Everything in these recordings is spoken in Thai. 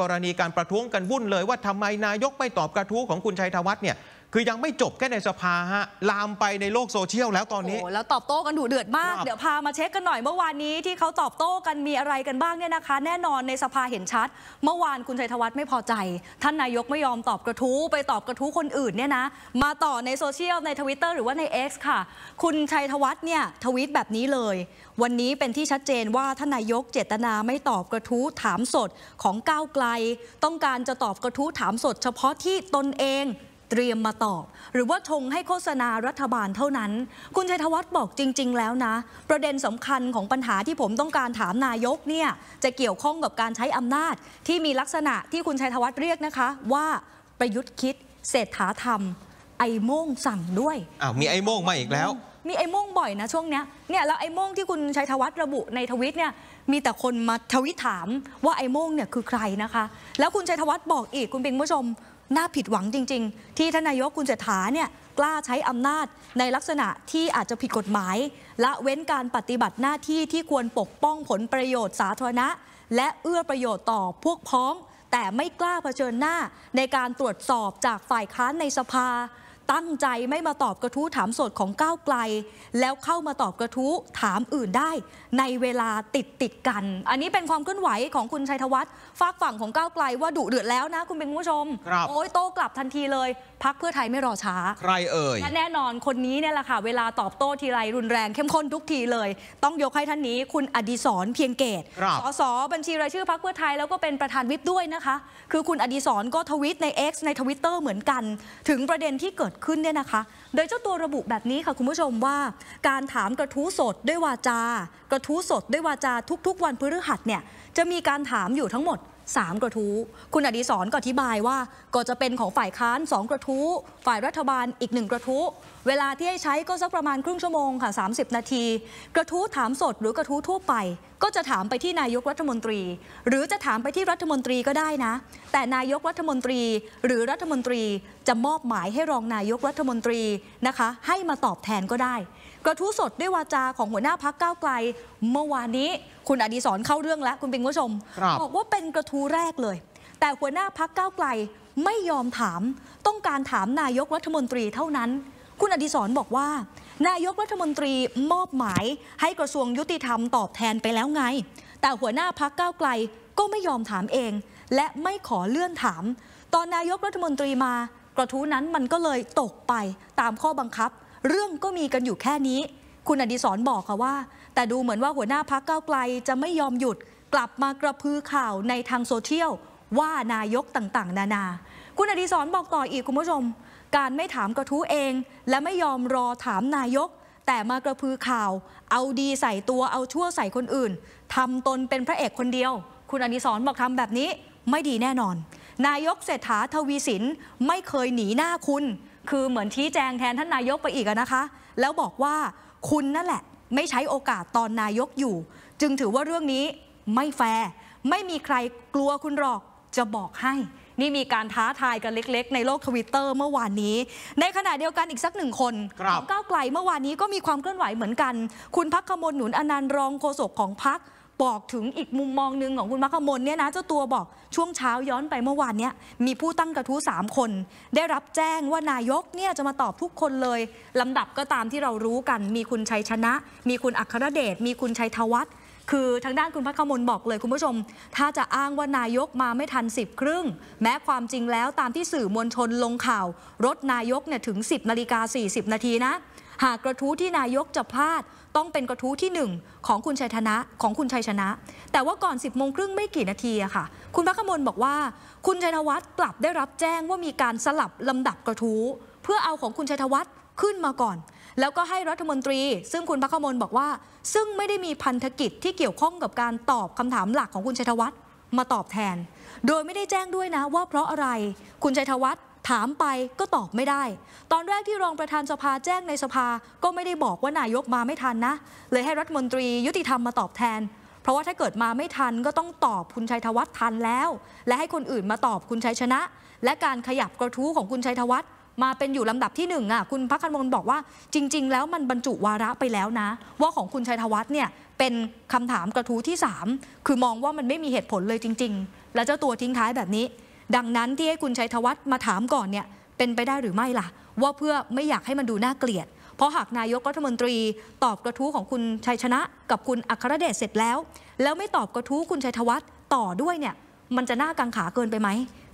กรณีการประท้วงกันวุ่นเลยว่าทำไมนายกไม่ตอบกระทู้ของคุณชัยธวัฒน์เนี่ยคือยังไม่จบแค่ในสภาฮะ ลามไปในโลกโซเชียลแล้วตอนนี้โอ้แล้วตอบโต้กันดุเดือดมาก เดี๋ยวพามาเช็คกันหน่อยเมื่อวานนี้ที่เขาตอบโต้กันมีอะไรกันบ้างเนี่ยนะคะ แน่นอนในสภาเห็นชัด เมื่อวานคุณชัยธวัฒน์ไม่พอใจ ท่านนายกไม่ยอมตอบกระทู้ไปตอบกระทู้คนอื่นเนี่ยนะ มาต่อในโซเชียลในทวิตเตอร์หรือว่าใน X ค่ะ คุณชัยธวัฒน์เนี่ยทวีตแบบนี้เลย วันนี้เป็นที่ชัดเจนว่าท่านนายกเจตนาไม่ตอบกระทู้ถามสดของก้าวไกล ต้องการจะตอบกระทู้ถามสด เฉพาะที่ตนเองเตรียมมาตอบหรือว่าชงให้โฆษณารัฐบาลเท่านั้น คุณชัยธวัฒน์บอกจริง ๆ แล้วนะ ประเด็นสำคัญของปัญหาที่ผมต้องการถามนายกเนี่ยจะเกี่ยวข้องกับการใช้อำนาจที่มีลักษณะที่คุณชัยธวัฒน์เรียกนะคะ ว่าประยุทธ์คิดเศรษฐาธรรม ไอ้โม่งสั่งด้วยอ้าว มีไอ้โม่งมาอีกแล้ว มีไอ้โม่งบ่อยนะช่วงเนี้ยเนี่ยแล้วไอ้โม่งที่คุณชัยธวัฒน์ระบุในทวิตเนี่ยมีแต่คนมาทวิตถามว่าไอ้โม่งเนี่ยคือใครนะคะแล้วคุณชัยธวัฒน์บอกอีกคุณปิงผู้ชมน่าผิดหวังจริง ๆ ที่ทานายกคุณเศรษฐาเนี่ยกล้าใช้อำนาจในลักษณะที่อาจจะผิดกฎหมายละเว้นการปฏิบัติหน้าที่ที่ควรปกป้องผลประโยชน์สาธารณะและเอื้อประโยชน์ต่อพวกพ้อง แต่ไม่กล้าเผชิญหน้าในการตรวจสอบจากฝ่ายค้านในสภาตั้งใจไม่มาตอบกระทู้ถามสดของก้าวไกล แล้วเข้ามาตอบกระทู้ถามอื่นได้ ในเวลาติดติดกัน อันนี้เป็นความเคลื่อนไหวของคุณชัยธวัฒน์ฝากฝั่งของก้าวไกลว่าดุเดือดแล้วนะ คุณเป็นผู้ชมโอ้ยโต้กลับทันทีเลยพักเพื่อไทยไม่รอช้าใครเอ่ยและแน่นอนคนนี้เนี่ยแหละค่ะ เวลาตอบโต้ทีไรรุนแรงเข้มข้นทุกทีเลย ต้องยกให้ท่านนี้คุณอดีศรเพียงเกตสสบัญชีรายชื่อพักเพื่อไทยแล้วก็เป็นประธานวิปด้วยนะคะ คือคุณอดีศรก็ทวิตใน X ในทวิตเตอร์เหมือนกัน ถึงประเด็นที่เกิดดขึ้นเนี่ยนะคะ โดยเจ้าตัวระบุแบบนี้ค่ะคุณผู้ชมว่า การถามกระทู้สดด้วยวาจา กระทู้สดด้วยวาจาทุกๆ วันพฤหัสเนี่ย จะมีการถามอยู่ทั้งหมด 3 กระทู้คุณอดีศรก็อธิบายว่าก็จะเป็นของฝ่ายค้าน 2 กระทู้ฝ่ายรัฐบาลอีก 1 กระทู้เวลาที่ให้ใช้ก็สักประมาณครึ่งชั่วโมงค่ะ 30 นาที กระทู้ถามสดหรือกระทู้ทั่วไป ก็จะถามไปที่นายกรัฐมนตรี หรือจะถามไปที่รัฐมนตรีก็ได้นะ แต่นายกรัฐมนตรีหรือรัฐมนตรีจะมอบหมายให้รองนายกรัฐมนตรีนะคะ ให้มาตอบแทนก็ได้ กระทู้สดด้วยวาจาของหัวหน้าพักก้าวไกลเมื่อวานนี้ คุณอดีศรเข้าเรื่องแล้วคุณปิงผู้ชม บอกว่าเป็นกระทู้แรกเลย แต่หัวหน้าพักก้าวไกลไม่ยอมถามต้องการถามนายกรัฐมนตรีเท่านั้น คุณอดีศรบอกว่านายกรัฐมนตรีมอบหมายให้กระทรวงยุติธรรมตอบแทนไปแล้วไง แต่หัวหน้าพักก้าวไกลก็ไม่ยอมถามเอง และไม่ขอเลื่อนถามตอนนายกรัฐมนตรีมากระทู้นั้นมันก็เลยตกไปตามข้อบังคับ เรื่องก็มีกันอยู่แค่นี้ คุณอดีศรบอกค่ะว่า แต่ดูเหมือนว่าหัวหน้าพักเก้าไกลจะไม่ยอมหยุดกลับมากระพือข่าวในทางโซเชียลว่านายกต่างๆ นานา คุณอดีศรบอกต่ออีกคุณผู้ชมการไม่ถามกระทู้เอง และไม่ยอมรอถามนายก แต่มากระพือข่าว เอาดีใส่ตัวเอาชั่วใส่คนอื่นทำตนเป็นพระเอกคนเดียว คุณอดิศรบอกทำแบบนี้ไม่ดีแน่นอนนายกเศรษฐาทวีสินไม่เคยหนีหน้าคุณ คือเหมือนชี้แจงแทนท่านนายกไปอีกนะคะ แล้วบอกว่าคุณนั่นแหละไม่ใช้โอกาสตอนนายกอยู่ จึงถือว่าเรื่องนี้ไม่แฟร์ ไม่มีใครกลัวคุณหรอกจะบอกให้ นี่มีการท้าทายกันเล็กๆในโลกทวิตเตอร์เมื่อวานนี้ ในขณะเดียวกันอีกสักหนึ่งคนของก้าวไกลเมื่อวานนี้ก็มีความเคลื่อนไหวเหมือนกัน คุณพักขมลหนุนอนันต์รองโฆษกของพักบอกถึงอีกมุมมองหนึ่งของคุณมัคคมนเนี่ยนะเจ้าตัวบอกช่วงเช้าย้อนไปเมื่อวานเนี้ยมีผู้ตั้งกระทู้3คนได้รับแจ้งว่านายกเนี่ยจะมาตอบทุกคนเลยลำดับก็ตามที่เรารู้กัน มีคุณชัยชนะ มีคุณอัครเดชมีคุณชัยธวัฒน์คือทางด้านคุณพัคขมลบอกเลยคุณผู้ชม ถ้าจะอ้างว่านายกมาไม่ทันสิบครึ่งแม้ความจริงแล้วตามที่สื่อมวลชนลงข่าว รถนายกเนี่ยถึง 10นาฬิกา40นาทีนะหากกระทู้ที่นายกจะพลาดต้องเป็นกระทู้ที่ 1 ของคุณชัยชนะ ของคุณชัยชนะ แต่ว่าก่อน 10บโมงครึ่งไม่กี่นาทีอะค่ะคุณพักขมลบอกว่าคุณชัยธวัฒน์กลับได้รับแจ้งว่ามีการสลับลำดับกระทู้เพื่อเอาของคุณชัยธวัฒน์ขึ้นมาก่อน แล้วก็ให้รัฐมนตรี ซึ่งคุณพักขมลบอกว่า ซึ่งไม่ได้มีพันธกิจที่เกี่ยวข้องกับการตอบคำถามหลักของคุณชัยธวัฒน์มาตอบแทน โดยไม่ได้แจ้งด้วยนะ ว่าเพราะอะไรคุณชัยธวัฒน์ถามไปก็ตอบไม่ได้ ตอนแรกที่รองประธานสภาแจ้งในสภาก็ไม่ได้บอกว่านายกมาไม่ทันนะเลยให้รัฐมนตรียุติธรรมมาตอบแทน เพราะว่าถ้าเกิดมาไม่ทันก็ต้องตอบคุณชัยธวัฒน์ทันแล้ว และให้คนอื่นมาตอบคุณชัยชนะ และการขยับกระทู้ของคุณชัยธวัฒน์มาเป็นอยู่ลำดับที่หนึ่งอ่ะ คุณพักคันมนบอกว่าจริง ๆ แล้วมันบรรจุวาระไปแล้วนะ ว่าของคุณชัยธวัฒน์เนี่ยเป็นคำถามกระทู้ที่ 3 คือมองว่ามันไม่มีเหตุผลเลยจริง ๆ และเจ้าตัวทิ้งท้ายแบบนี้ดังนั้นที่ให้คุณชัยธวัฒน์มาถามก่อนเนี่ยเป็นไปได้หรือไม่ ล่ะ ว่าเพื่อไม่อยากให้มันดูน่าเกลียด เพราะหากนายกรัฐมนตรีตอบกระทู้ของคุณชัยชนะ กับคุณอัครเดชเสร็จแล้ว แล้วไม่ตอบกระทู้คุณชัยธวัฒน์ต่อด้วยเนี่ย มันจะน่ากังขาเกินไปไหม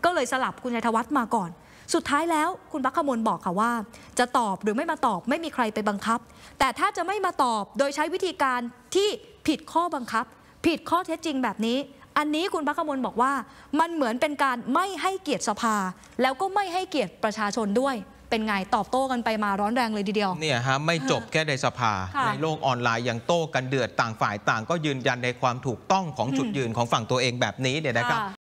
ก็เลยสลับคุณชัยธวัฒน์มาก่อน สุดท้ายแล้วคุณพักขมลบอกค่ะว่า จะตอบหรือไม่มาตอบไม่มีใครไปบังคับ แต่ถ้าจะไม่มาตอบโดยใช้วิธีการที่ผิดข้อบังคับ ผิดข้อเท็จจริงแบบนี้อันนี้คุณพักขมลบอกว่ามันเหมือนเป็นการไม่ให้เกียรติสภา แล้วก็ไม่ให้เกียรติประชาชนด้วย เป็นไงตอบโต้กันไปมาร้อนแรงเลยทีเดียวเนี่ยฮะไม่จบแค่ในสภาในโลกออนไลน์ยังโต้กันเดือดต่างฝ่าย ต่างก็ยืนยันในความถูกต้องของจุดยืนของฝั่งตัวเองแบบนี้เนี่ยนะครับ